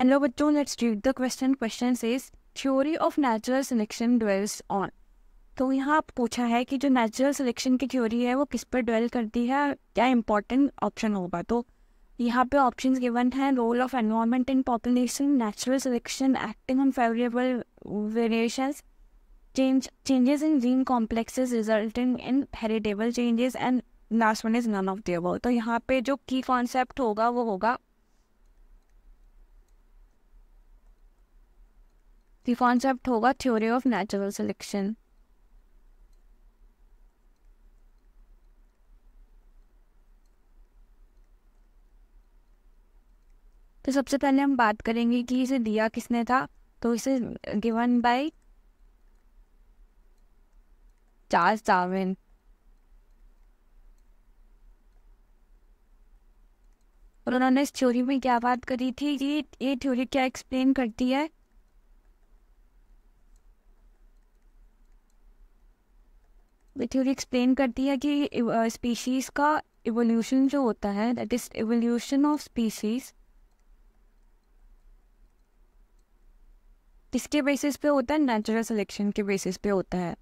And now, don't let's read the question Question says, Theory of natural selection dwells on. तो यहाँ पूछा है कि जो नेचुरल सिलेक्शन की थ्योरी है वो किस पर ड्वेल करती है क्या इंपॉर्टेंट ऑप्शन होगा तो यहाँ पे ऑप्शन गिवन है role of environment in population natural selection acting on favourable variation change changes in gene complexes resulting in heritable changes and last one is none of the above तो यहाँ पे जो की कॉन्सेप्ट होगा वो होगा ये कॉन्सेप्ट होगा थ्योरी ऑफ नेचुरल सिलेक्शन तो सबसे पहले हम बात करेंगे कि इसे दिया किसने था तो इसे गिवन बाय चार्ल्स डार्विन और उन्होंने इस थ्योरी में क्या बात करी थी ये ये थ्योरी क्या एक्सप्लेन करती है थ्योरी एक्सप्लेन करती है कि स्पीशीज़ uh, का इवोल्यूशन जो होता है that is evolution of species किसके बेसिस पे होता है नेचुरल सिलेक्शन के बेसिस पे होता है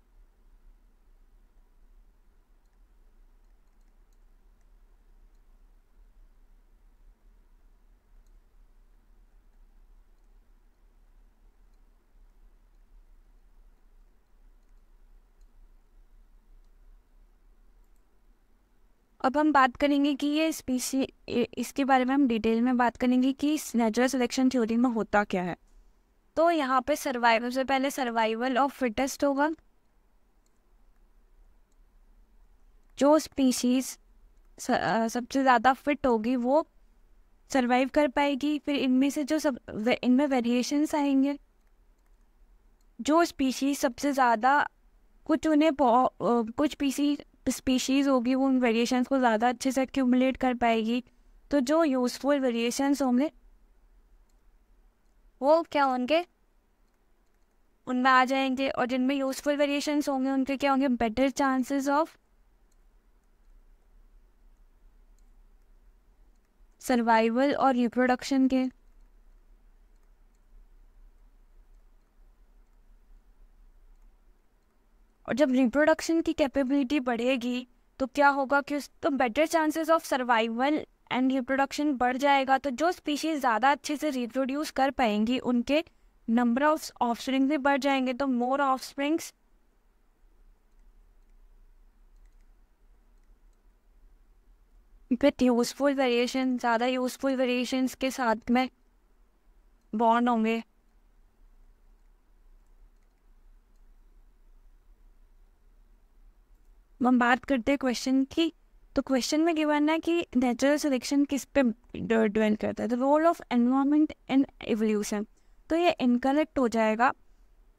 अब हम बात करेंगे कि ये स्पीसी इसके बारे में हम डिटेल में बात करेंगे कि नेचुरल सिलेक्शन थ्योरी में होता क्या है तो यहाँ पे सर्वाइवल से पहले सर्वाइवल ऑफ फिटेस्ट होगा जो स्पीशीज सबसे ज़्यादा फिट होगी वो सर्वाइव कर पाएगी फिर इनमें से जो सब इनमें वेरिएशंस आएंगे जो स्पीशीज सबसे ज़्यादा कुछ उन्हें कुछ स्पीसी स्पीशीज़ होगी वो उन वेरिएशन को ज़्यादा अच्छे से एक्यूमुलेट कर पाएगी तो जो यूज़फुल वेरिएशंस होंगे वो क्या होंगे उनमें आ जाएंगे और जिनमें यूज़फुल वेरिएशंस होंगे उनके क्या होंगे बेटर चांसेस ऑफ सर्वाइवल और रिप्रोडक्शन के और जब रिप्रोडक्शन की कैपेबिलिटी बढ़ेगी तो क्या होगा कि उस तो better chances of survival and reproduction बढ़ जाएगा तो जो स्पीशीज़ ज़्यादा अच्छे से रिप्रोड्यूस कर पाएंगी उनके नंबर ऑफ स्प्रिंग्स भी बढ़ जाएंगे तो more offsprings with useful variation ज़्यादा यूजफुल वेरिएशंस के साथ में बॉन्ड होंगे हम बात करते हैं क्वेश्चन की तो क्वेश्चन में गिवन है कि नेचुरल सिलेक्शन किस पे डिपेंड करता है the role of environment in evolution तो ये इनकरेक्ट हो जाएगा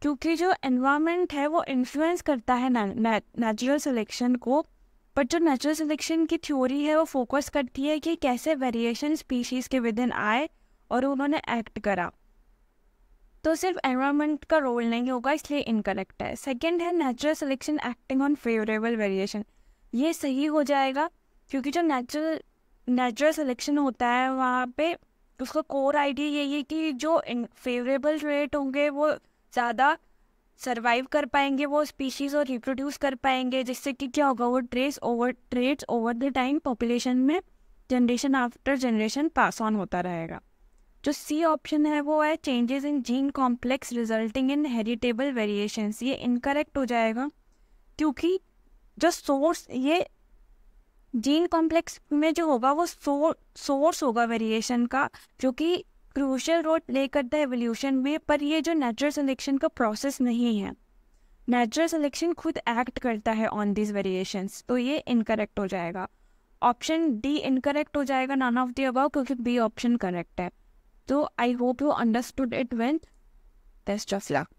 क्योंकि जो एनवायरमेंट है वो इन्फ्लुएंस करता है नेचुरल सिलेक्शन को बट जो नेचुरल सिलेक्शन की थ्योरी है वो फोकस करती है कि कैसे वेरिएशन स्पीशीज़ के विद इन आए और उन्होंने एक्ट करा तो सिर्फ एनवायरमेंट का रोल नहीं होगा इसलिए इनकरेक्ट है सेकेंड है natural selection acting on favourable variation ये सही हो जाएगा क्योंकि जो नेचुरल नेचुरल सिलेक्शन होता है वहाँ पे उसका कोर आइडिया यही है कि जो फेवरेबल रेट होंगे वो ज़्यादा सर्वाइव कर पाएंगे वो स्पीशीज़ और रिप्रोड्यूस कर पाएंगे जिससे कि क्या होगा वो traits over traits over the time population में generation after generation pass on होता रहेगा जो सी ऑप्शन है वो है changes in gene complex resulting in heritable variations ये इनकरेक्ट हो जाएगा क्योंकि जो सोर्स ये जीन कॉम्प्लेक्स में जो होगा वो सोर्स होगा वेरिएशन का जो कि क्रूशल रोल प्ले करता है एवोल्यूशन में पर ये जो नेचुरल सिलेक्शन का प्रोसेस नहीं है नेचुरल सिलेक्शन खुद एक्ट करता है ऑन दिस वेरिएशंस तो ये इनकरेक्ट हो जाएगा ऑप्शन डी इनकरेक्ट हो जाएगा नॉन ऑफ दी अबाउ क्योंकि बी ऑप्शन करेक्ट है So I hope you understood it well. Best of luck.